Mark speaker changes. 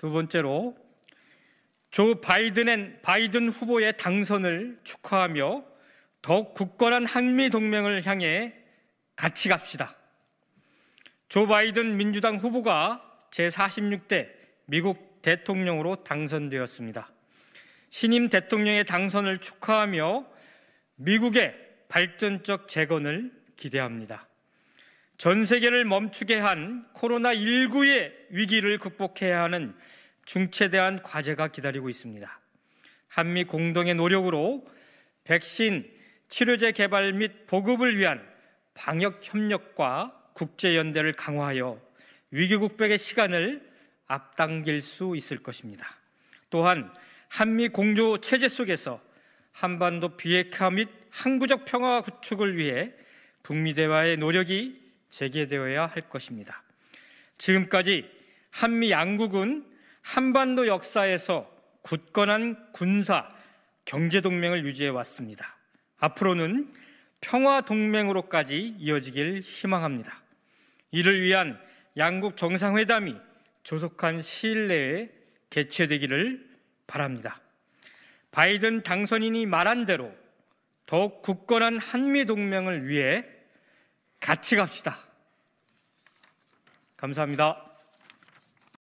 Speaker 1: 두 번째로 조 바이든은 바이든 후보의 당선을 축하하며 더욱 굳건한 한미 동맹을 향해 같이 갑시다. 조 바이든 민주당 후보가 제46대 미국 대통령으로 당선되었습니다. 신임 대통령의 당선을 축하하며 미국의 발전적 재건을 기대합니다. 전 세계를 멈추게 한 코로나19의 위기를 극복해야 하는 중체대한 과제가 기다리고 있습니다. 한미 공동의 노력으로 백신, 치료제 개발 및 보급을 위한 방역 협력과 국제 연대를 강화하여 위기 극복의 시간을 앞당길 수 있을 것입니다. 또한 한미 공조 체제 속에서 한반도 비핵화 및 항구적 평화 구축을 위해 북미 대화의 노력이 재개되어야 할 것입니다. 지금까지 한미 양국은 한반도 역사에서 굳건한 군사, 경제 동맹을 유지해 왔습니다. 앞으로는 평화 동맹으로까지 이어지길 희망합니다. 이를 위한 양국 정상회담이 조속한 시일 내에 개최되기를 바랍니다. 바이든 당선인이 말한 대로 더욱 굳건한 한미 동맹을 위해 같이 갑시다. 감사합니다.